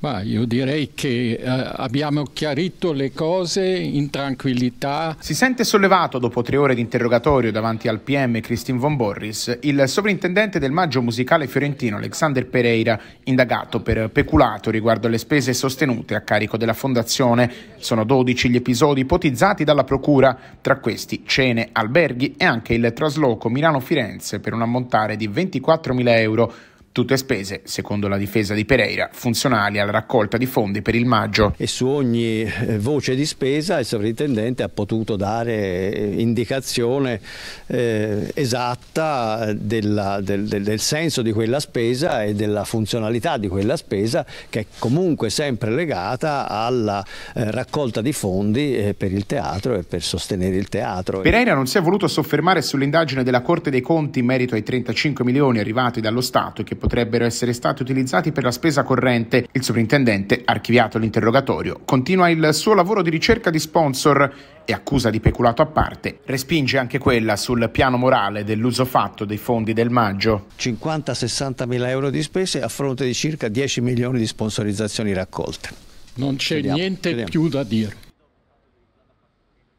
Ma io direi che eh, abbiamo chiarito le cose in tranquillità. Si sente sollevato dopo tre ore di interrogatorio davanti al PM Christine von Borris il sovrintendente del maggio musicale fiorentino Alexander Pereira, indagato per peculato riguardo alle spese sostenute a carico della fondazione. Sono 12 gli episodi ipotizzati dalla procura, tra questi cene, alberghi e anche il trasloco Milano-Firenze per un ammontare di 24.000 euro tutte spese, secondo la difesa di Pereira, funzionali alla raccolta di fondi per il maggio. E su ogni eh, voce di spesa il sovrintendente ha potuto dare eh, indicazione eh, esatta della, del, del, del, senso di quella spesa e della funzionalità di quella spesa che è comunque sempre legata alla eh, raccolta di fondi eh, per il teatro e per sostenere il teatro. Pereira non si è voluto soffermare sull'indagine della Corte dei Conti in merito ai 35 milioni arrivati dallo Stato e che potrebbero potrebbero essere stati utilizzati per la spesa corrente. Il sovrintendente, archiviato l'interrogatorio, continua il suo lavoro di ricerca di sponsor e accusa di peculato a parte. Respinge anche quella sul piano morale dell'uso fatto dei fondi del maggio. 50-60 mila euro di spese a fronte di circa 10 milioni di sponsorizzazioni raccolte. Non c'è niente vediamo. più da dire.